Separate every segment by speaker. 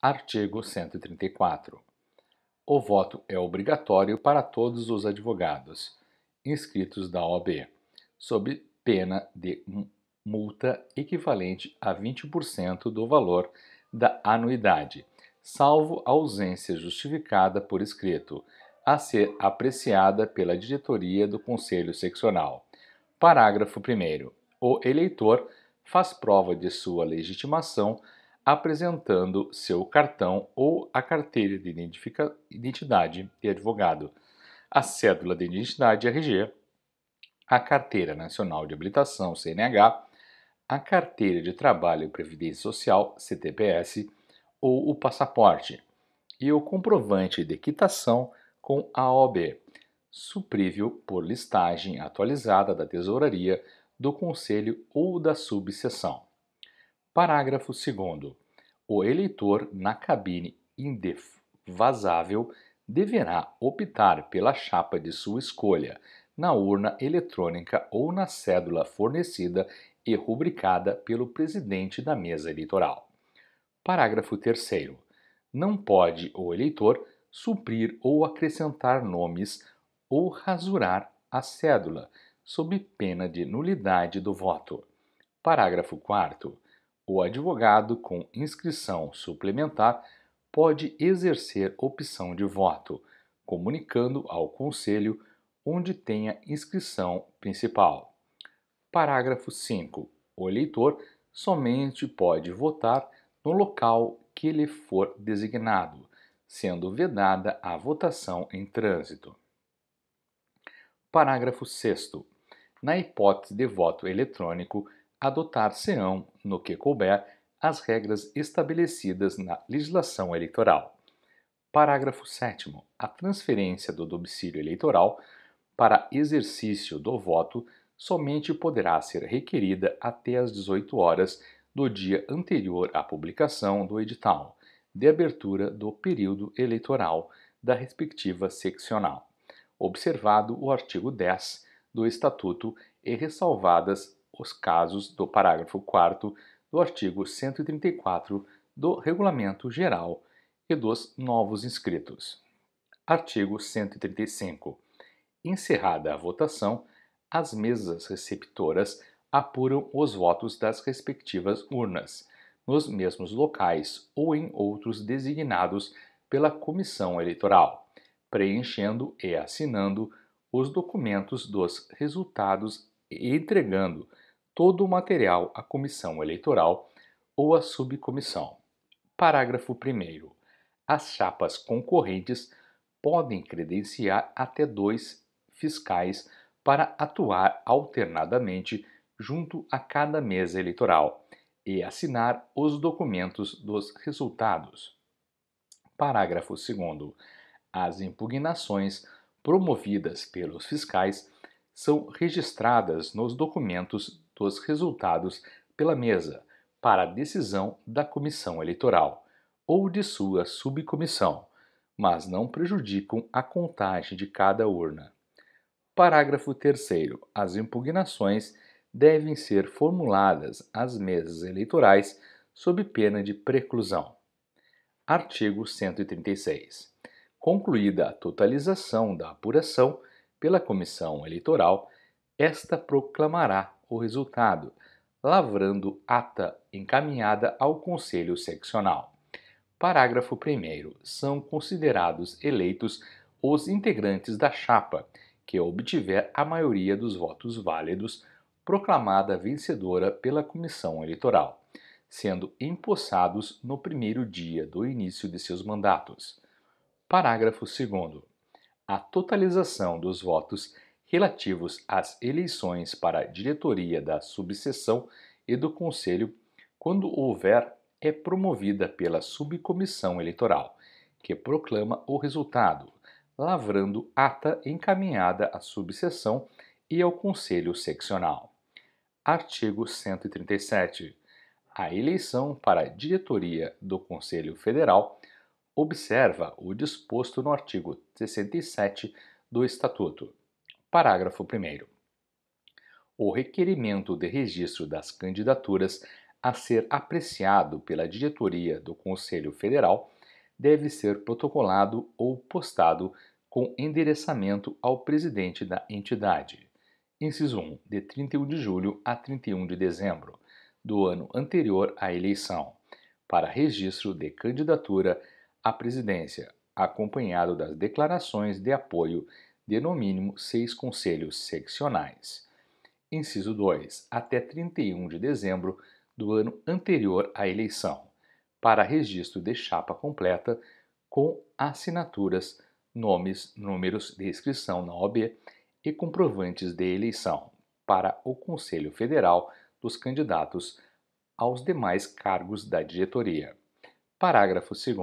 Speaker 1: Artigo 134. O voto é obrigatório para todos os advogados inscritos da OAB, sob pena de multa equivalente a 20% do valor da anuidade, salvo ausência justificada por escrito, a ser apreciada pela diretoria do Conselho Seccional. Parágrafo 1. O eleitor faz prova de sua legitimação apresentando seu cartão ou a carteira de identidade de advogado, a cédula de identidade é RG, a carteira nacional de habilitação CNH, a carteira de trabalho e previdência social CTPS ou o passaporte e o comprovante de quitação com a OB, suprível por listagem atualizada da tesouraria do conselho ou da subseção. Parágrafo 2. O eleitor na cabine indevasável deverá optar pela chapa de sua escolha, na urna eletrônica ou na cédula fornecida e rubricada pelo presidente da mesa eleitoral. Parágrafo 3. Não pode o eleitor suprir ou acrescentar nomes ou rasurar a cédula, sob pena de nulidade do voto. Parágrafo 4. O advogado com inscrição suplementar pode exercer opção de voto, comunicando ao Conselho onde tenha inscrição principal. Parágrafo 5. O eleitor somente pode votar no local que lhe for designado, sendo vedada a votação em trânsito. Parágrafo 6. Na hipótese de voto eletrônico, adotar-se-ão, no que couber, as regras estabelecidas na legislação eleitoral. Parágrafo 7. A transferência do domicílio eleitoral para exercício do voto somente poderá ser requerida até às 18 horas do dia anterior à publicação do edital de abertura do período eleitoral da respectiva seccional, observado o artigo 10 do Estatuto e ressalvadas os casos do parágrafo 4 do artigo 134 do Regulamento Geral e dos novos inscritos. Artigo 135. Encerrada a votação, as mesas receptoras apuram os votos das respectivas urnas, nos mesmos locais ou em outros designados pela Comissão Eleitoral, preenchendo e assinando os documentos dos resultados e entregando todo o material à comissão eleitoral ou à subcomissão. Parágrafo 1. As chapas concorrentes podem credenciar até dois fiscais para atuar alternadamente junto a cada mesa eleitoral e assinar os documentos dos resultados. Parágrafo 2. As impugnações promovidas pelos fiscais são registradas nos documentos dos resultados pela mesa para a decisão da comissão eleitoral ou de sua subcomissão, mas não prejudicam a contagem de cada urna. Parágrafo 3. As impugnações devem ser formuladas às mesas eleitorais sob pena de preclusão. Artigo 136. Concluída a totalização da apuração pela comissão eleitoral, esta proclamará o resultado, lavrando ata encaminhada ao Conselho Seccional. Parágrafo 1. São considerados eleitos os integrantes da chapa que obtiver a maioria dos votos válidos proclamada vencedora pela Comissão Eleitoral, sendo empossados no primeiro dia do início de seus mandatos. Parágrafo 2. A totalização dos votos relativos às eleições para a diretoria da subseção e do conselho, quando houver, é promovida pela subcomissão eleitoral, que proclama o resultado, lavrando ata encaminhada à subseção e ao conselho seccional. Artigo 137. A eleição para a diretoria do Conselho Federal observa o disposto no artigo 67 do Estatuto Parágrafo 1. O requerimento de registro das candidaturas a ser apreciado pela diretoria do Conselho Federal deve ser protocolado ou postado com endereçamento ao presidente da entidade. Inciso 1, de 31 de julho a 31 de dezembro do ano anterior à eleição, para registro de candidatura à presidência, acompanhado das declarações de apoio de no mínimo seis conselhos seccionais. Inciso 2. Até 31 de dezembro do ano anterior à eleição, para registro de chapa completa com assinaturas, nomes, números de inscrição na OB e comprovantes de eleição para o Conselho Federal dos candidatos aos demais cargos da diretoria. Parágrafo 2.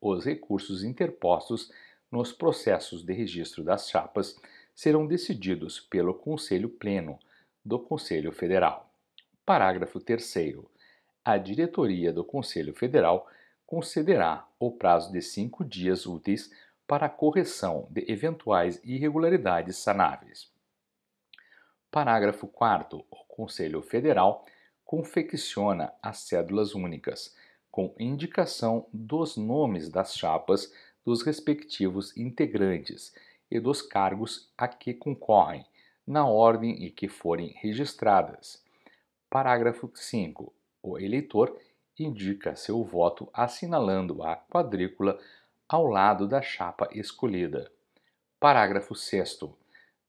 Speaker 1: Os recursos interpostos nos processos de registro das chapas serão decididos pelo Conselho Pleno do Conselho Federal. Parágrafo 3. A diretoria do Conselho Federal concederá o prazo de cinco dias úteis para a correção de eventuais irregularidades sanáveis. Parágrafo 4. O Conselho Federal confecciona as cédulas únicas, com indicação dos nomes das chapas dos respectivos integrantes e dos cargos a que concorrem, na ordem em que forem registradas. Parágrafo 5. O eleitor indica seu voto assinalando a quadrícula ao lado da chapa escolhida. Parágrafo 6.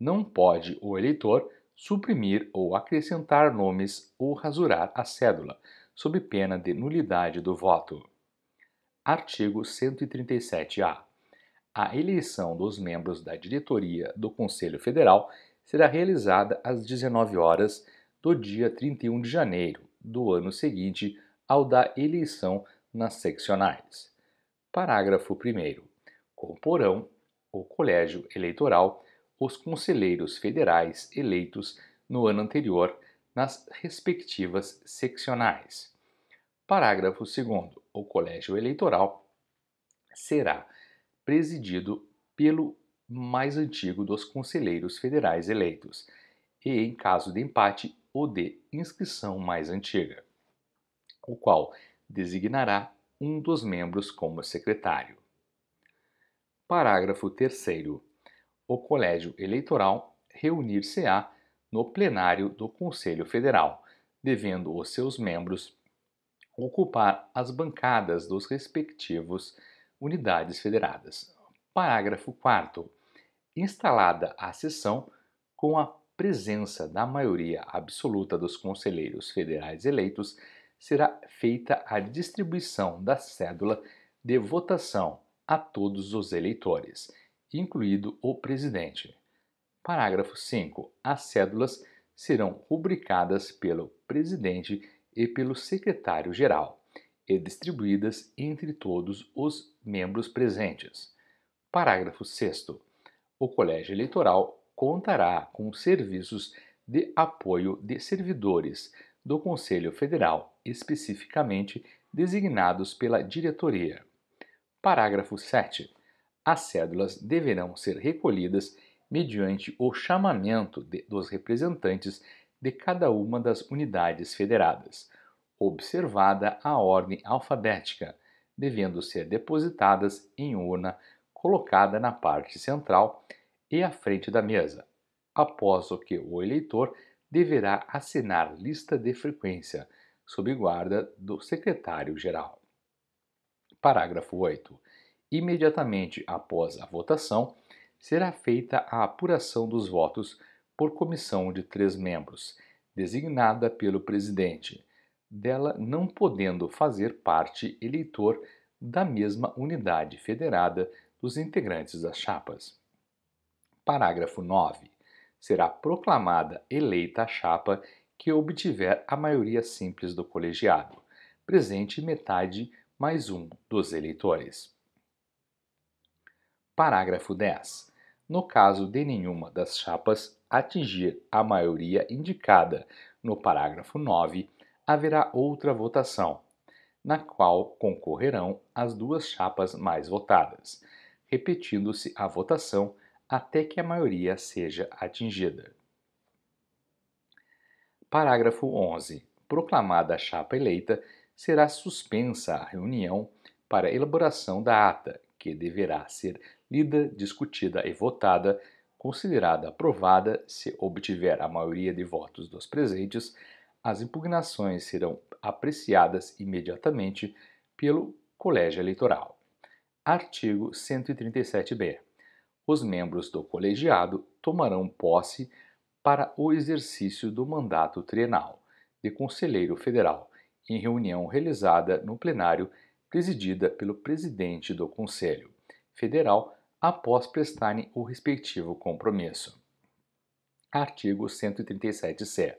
Speaker 1: Não pode o eleitor suprimir ou acrescentar nomes ou rasurar a cédula, sob pena de nulidade do voto. Artigo 137-A. A eleição dos membros da diretoria do Conselho Federal será realizada às 19 horas do dia 31 de janeiro do ano seguinte ao da eleição nas seccionais. Parágrafo 1. Comporão o Colégio Eleitoral os conselheiros federais eleitos no ano anterior nas respectivas seccionais. Parágrafo 2 ou colégio eleitoral, será presidido pelo mais antigo dos conselheiros federais eleitos, e em caso de empate, o de inscrição mais antiga, o qual designará um dos membros como secretário. Parágrafo 3. O colégio eleitoral reunir-se-á no plenário do Conselho Federal, devendo os seus membros ocupar as bancadas dos respectivos unidades federadas. Parágrafo 4 Instalada a sessão com a presença da maioria absoluta dos conselheiros federais eleitos, será feita a distribuição da cédula de votação a todos os eleitores, incluído o presidente. Parágrafo 5. As cédulas serão rubricadas pelo presidente e pelo secretário-geral, e distribuídas entre todos os membros presentes. Parágrafo 6. O Colégio Eleitoral contará com serviços de apoio de servidores do Conselho Federal, especificamente designados pela diretoria. Parágrafo 7. As cédulas deverão ser recolhidas mediante o chamamento de, dos representantes de cada uma das unidades federadas, observada a ordem alfabética, devendo ser depositadas em urna colocada na parte central e à frente da mesa, após o que o eleitor deverá assinar lista de frequência, sob guarda do secretário-geral. Parágrafo 8. Imediatamente após a votação, será feita a apuração dos votos por comissão de três membros, designada pelo presidente, dela não podendo fazer parte eleitor da mesma unidade federada dos integrantes das chapas. Parágrafo 9. Será proclamada eleita a chapa que obtiver a maioria simples do colegiado, presente metade mais um dos eleitores. Parágrafo 10. No caso de nenhuma das chapas atingir a maioria indicada no parágrafo 9, haverá outra votação, na qual concorrerão as duas chapas mais votadas, repetindo-se a votação até que a maioria seja atingida. Parágrafo 11. Proclamada a chapa eleita, será suspensa a reunião para elaboração da ata, que deverá ser lida, discutida e votada considerada aprovada se obtiver a maioria de votos dos presentes, as impugnações serão apreciadas imediatamente pelo Colégio Eleitoral. Artigo 137b. Os membros do colegiado tomarão posse para o exercício do mandato trienal de conselheiro federal, em reunião realizada no plenário presidida pelo presidente do Conselho Federal após prestarem o respectivo compromisso. Artigo 137-C.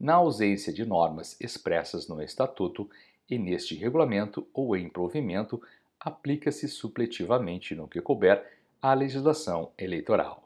Speaker 1: Na ausência de normas expressas no Estatuto e neste regulamento ou em provimento, aplica-se supletivamente no que couber à legislação eleitoral.